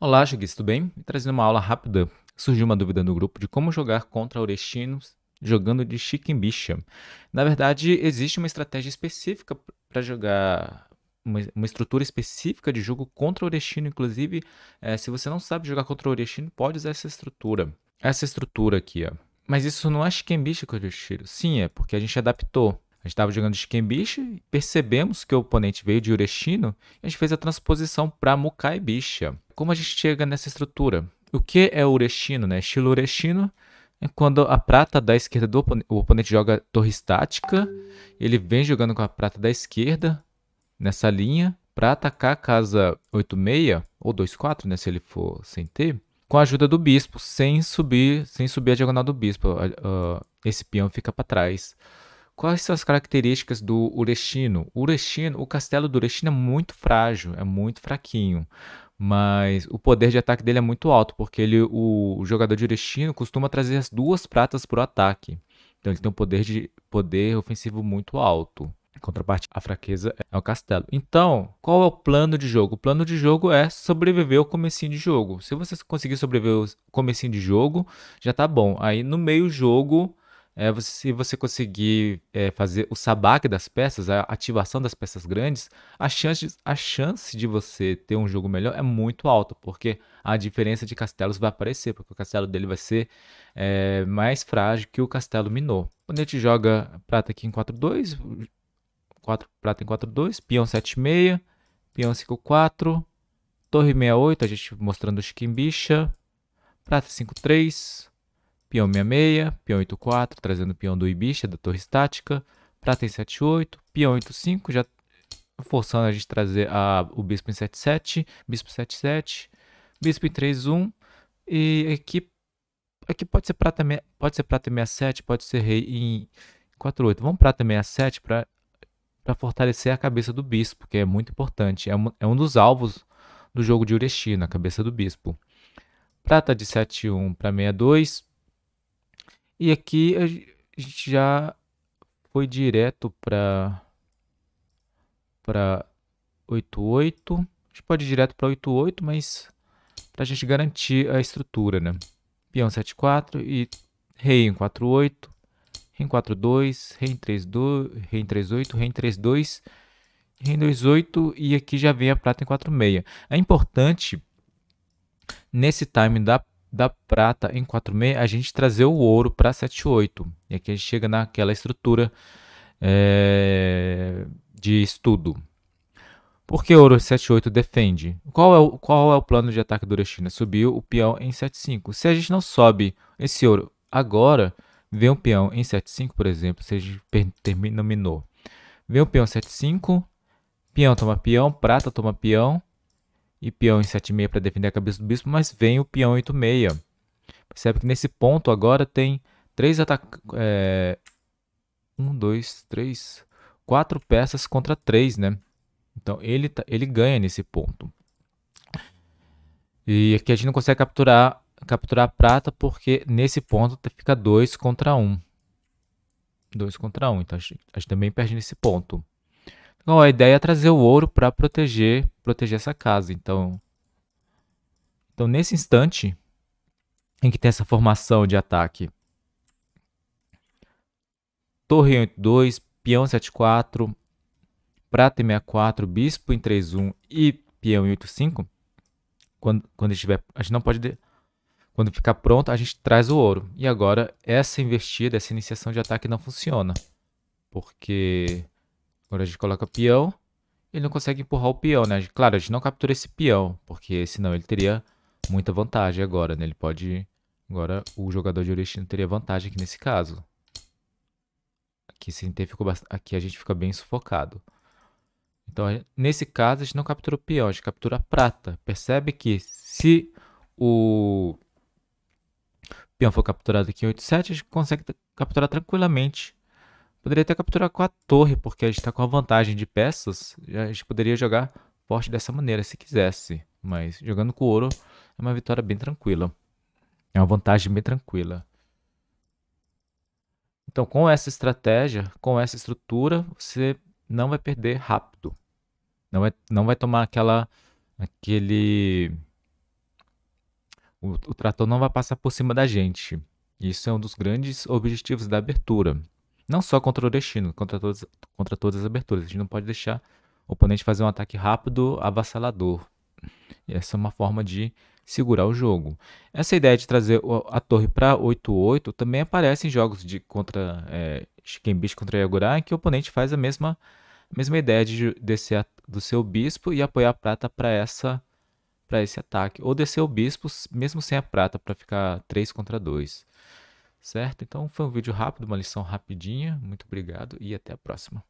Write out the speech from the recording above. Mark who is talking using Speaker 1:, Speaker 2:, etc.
Speaker 1: Olá, Chegues, tudo bem? trazendo uma aula rápida, surgiu uma dúvida no grupo de como jogar contra Orestinos jogando de Chickenbicha. Na verdade, existe uma estratégia específica para jogar uma, estrutura específica de jogo contra o Orestino. Inclusive, é, se você não sabe jogar contra o Orestino, pode usar essa estrutura. Essa estrutura aqui, ó. Mas isso não é Chicken Bicho que Sim, é porque a gente adaptou. A gente estava jogando de Kenbishi, percebemos que o oponente veio de Urestino e a gente fez a transposição para Mukai Bicha. Como a gente chega nessa estrutura? O que é Urestino? Né? Estilo Urestino é quando a prata da esquerda do o oponente joga torre estática, ele vem jogando com a prata da esquerda nessa linha para atacar a casa 86 ou 24, né, se ele for sem T. com a ajuda do bispo, sem subir, sem subir a diagonal do bispo. Uh, esse peão fica para trás. Quais são as características do Urestino? O Urestino, o castelo do Urestino é muito frágil, é muito fraquinho, mas o poder de ataque dele é muito alto, porque ele, o, o jogador de Urestino costuma trazer as duas pratas para o ataque. Então ele tem um poder de poder ofensivo muito alto. Em contraparte, a fraqueza é o castelo. Então, qual é o plano de jogo? O plano de jogo é sobreviver ao comecinho de jogo. Se você conseguir sobreviver ao comecinho de jogo, já tá bom. Aí no meio jogo, é, se você conseguir é, fazer o sabaque das peças, a ativação das peças grandes, a chance, a chance de você ter um jogo melhor é muito alta, porque a diferença de castelos vai aparecer, porque o castelo dele vai ser é, mais frágil que o castelo minor. Quando a gente joga prata aqui em 4-2, prata em 4-2, peão 7-6, peão 5-4, torre 6-8, a gente mostrando o chiquimbicha, prata 5-3, peão 66, peão 84, trazendo o peão do Ibicha, da torre estática, prata em 78, peão 85, já forçando a gente trazer a, o bispo em 77, bispo 77, bispo em 31 e aqui aqui pode ser prata pode ser prata 67, pode ser rei em 48. Vamos prata 67 para fortalecer a cabeça do bispo, que é muito importante, é um, é um dos alvos do jogo de Uresti, a cabeça do bispo. Prata de 71 para 62, e aqui a gente já foi direto para para 88. A gente pode ir direto para 88, mas para a gente garantir a estrutura, né? Peão 74 e rei em 48, rei em 42, rei em 32, rei em 38, rei em 32, rei em 28 e aqui já vem a prata em 46. É importante nesse time da da prata em 4,6, a gente trazer o ouro para 7,8. E aqui a gente chega naquela estrutura é, de estudo. Por que ouro 7,8 defende? Qual é, o, qual é o plano de ataque do china Subiu o peão em 7,5. Se a gente não sobe esse ouro agora, vem um peão em 7,5, por exemplo, se a gente terminou. Vem um peão 7,5, peão toma peão, prata toma peão, e peão em 7,6 para defender a cabeça do bispo, mas vem o peão 8,6. Percebe que nesse ponto agora tem três ataques. É... Um, dois, três. Quatro peças contra três, né? Então ele, tá... ele ganha nesse ponto. E aqui a gente não consegue capturar, capturar a prata porque nesse ponto fica 2 contra 1. Um. 2 contra 1. Um. Então a gente, a gente também perde nesse ponto. Não, a ideia é trazer o ouro para proteger, proteger essa casa. Então, então nesse instante em que tem essa formação de ataque, torre em 82, peão 74, prata em 64, bispo em 31 e peão em 85, quando quando estiver, a gente não pode de... quando ficar pronto, a gente traz o ouro. E agora essa investida, essa iniciação de ataque não funciona. Porque Agora a gente coloca peão. Ele não consegue empurrar o peão, né? Claro, a gente não captura esse peão, porque senão ele teria muita vantagem agora, né? Ele pode... Agora o jogador de Orixino teria vantagem aqui nesse caso. Aqui, ficou bast... aqui a gente fica bem sufocado. Então, nesse caso, a gente não captura o peão, a gente captura a prata. Percebe que se o peão for capturado aqui em 8.7, a gente consegue capturar tranquilamente Poderia até capturar com a torre, porque a gente está com a vantagem de peças. A gente poderia jogar forte dessa maneira, se quisesse. Mas jogando com ouro é uma vitória bem tranquila. É uma vantagem bem tranquila. Então, com essa estratégia, com essa estrutura, você não vai perder rápido. Não vai, não vai tomar aquela. aquele. O, o trator não vai passar por cima da gente. Isso é um dos grandes objetivos da abertura. Não só contra o destino, contra todas, contra todas as aberturas. A gente não pode deixar o oponente fazer um ataque rápido, avassalador. E essa é uma forma de segurar o jogo. Essa ideia de trazer a torre para 8-8 também aparece em jogos de contra é, Chicken Beast contra Yagura, em que o oponente faz a mesma, a mesma ideia de descer do seu bispo e apoiar a prata para essa para esse ataque, ou descer o bispo mesmo sem a prata para ficar 3 contra 2. Certo? Então foi um vídeo rápido, uma lição rapidinha. Muito obrigado e até a próxima.